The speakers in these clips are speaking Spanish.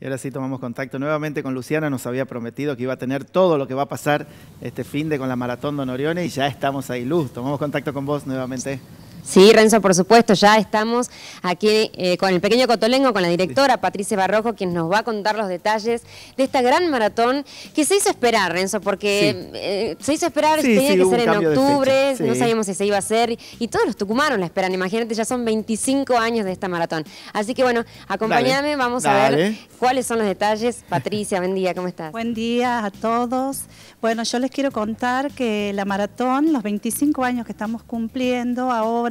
Y ahora sí tomamos contacto nuevamente con Luciana, nos había prometido que iba a tener todo lo que va a pasar este fin de con la Maratón Don Orione y ya estamos ahí. Luz, tomamos contacto con vos nuevamente. Sí, Renzo, por supuesto, ya estamos aquí eh, con el pequeño Cotolengo, con la directora Patricia Barrojo, quien nos va a contar los detalles de esta gran maratón que se hizo esperar, Renzo, porque eh, se hizo esperar, tenía que ser en octubre, no sabíamos si se iba a hacer, y todos los tucumanos la esperan, imagínate, ya son 25 años de esta maratón. Así que bueno, acompáñame, vamos a ver cuáles son los detalles. Patricia, buen día, ¿cómo estás? Buen día a todos. Bueno, yo les quiero contar que la maratón, los 25 años que estamos cumpliendo ahora,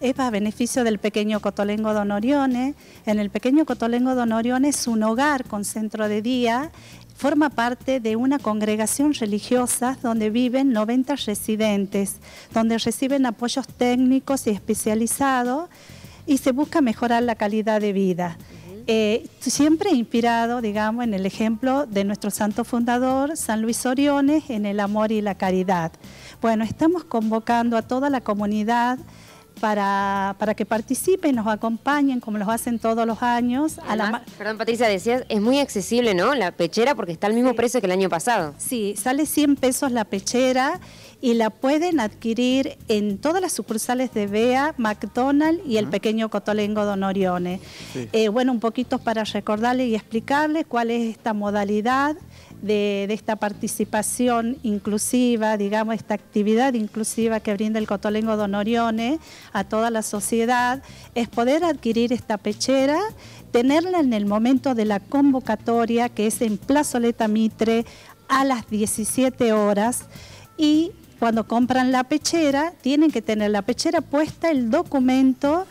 es a beneficio del pequeño Cotolengo Don Orione. En el pequeño Cotolengo Don Orione es un hogar con centro de día, forma parte de una congregación religiosa donde viven 90 residentes, donde reciben apoyos técnicos y especializados y se busca mejorar la calidad de vida. Eh, siempre inspirado, digamos, en el ejemplo de nuestro santo fundador, San Luis Oriones, en el amor y la caridad. Bueno, estamos convocando a toda la comunidad para, para, que participen, nos acompañen, como los hacen todos los años. perdón, Patricia, decías, es muy accesible, ¿no? La pechera, porque está al mismo precio que el año pasado. Sí, sale 100 pesos la pechera y la pueden adquirir en todas las sucursales de BEA, McDonald's y el pequeño Cotolengo Don Orione. Eh, bueno, un poquito para recordarles y explicarles cuál es esta modalidad de, esta participación inclusiva, digamos, esta actividad inclusiva que brinda el Cotolengo Don Orione a toda la sociedad, es poder adquirir esta pechera, tenerla en el momento de la convocatoria, que es en Plazoleta Mitre, a las 17 horas, y cuando compran la pechera, tienen que tener la pechera puesta, el documento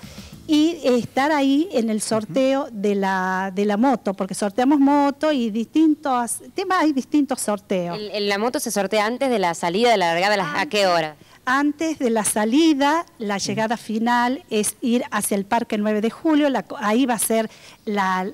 y estar ahí en el sorteo de la, de la moto, porque sorteamos moto y distintos temas, hay distintos sorteos. la moto se sortea antes de la salida de la largada? ¿A qué hora? Antes de la salida, la llegada final es ir hacia el Parque 9 de Julio, ahí va a ser la,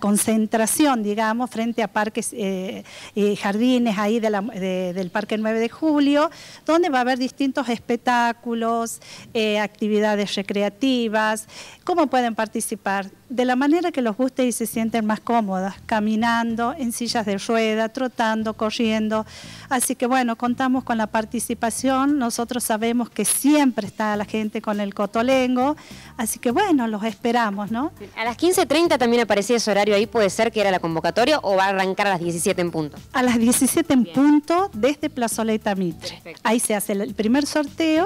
concentración, digamos, frente a parques y eh, eh, jardines ahí del Parque 9 de Julio, donde va a haber distintos espectáculos, eh, actividades recreativas. ¿Cómo pueden participar? de la manera que los guste y se sienten más cómodas, caminando, en sillas de rueda, trotando, corriendo. Así que bueno, contamos con la participación. Nosotros sabemos que siempre está la gente con el cotolengo, así que bueno, los esperamos, ¿no? A las 15.30 también aparecía ese horario ahí, puede ser que era la convocatoria o va a arrancar a las 17 en punto. A las 17 en punto desde Plazoleta Mitre. Ahí se hace el primer sorteo,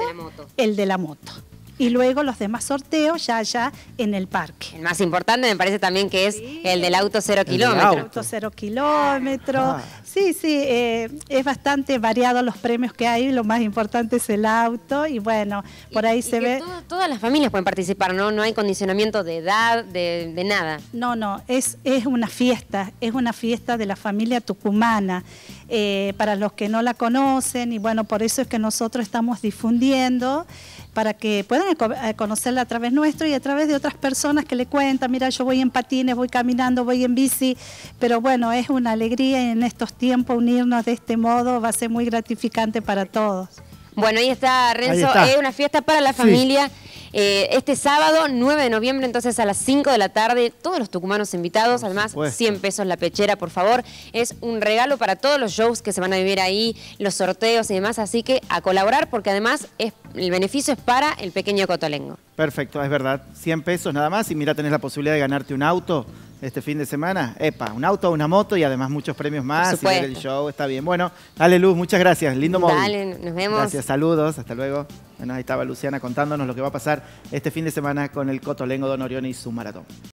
El de la moto y luego los demás sorteos ya allá en el parque. El más importante me parece también que es el del auto cero kilómetro. El auto cero kilómetro. Ah. Sí, sí, eh, es bastante variado los premios que hay, lo más importante es el auto y bueno, por ahí se ve... todas las familias pueden participar, ¿no? No hay condicionamiento de edad, de, nada. No, no, es, es una fiesta, es una fiesta de la familia tucumana. Eh, para los que no la conocen y bueno, por eso es que nosotros estamos difundiendo para que puedan eh, conocerla a través nuestro y a través de otras personas que le cuentan, mira, yo voy en patines, voy caminando, voy en bici, pero bueno, es una alegría en estos tiempos unirnos de este modo, va a ser muy gratificante para todos. Bueno, ahí está, Renzo, es una fiesta para la familia. Eh, este sábado, 9 de noviembre, entonces a las 5 de la tarde, todos los tucumanos invitados, además 100 pesos la pechera, por favor. Es un regalo para todos los shows que se van a vivir ahí, los sorteos y demás, así que a colaborar porque además el beneficio es para el pequeño cotolengo. Perfecto, es verdad. 100 pesos nada más y mira, tenés la posibilidad de ganarte un auto este fin de semana. Epa, un auto, una moto y además muchos premios más. Y el show está bien. Bueno, dale Luz, muchas gracias. Lindo móvil. Dale, nos vemos. Gracias, saludos, hasta luego. Bueno, ahí estaba Luciana contándonos lo que va a pasar este fin de semana con el Cotolengo Don Orión y su maratón.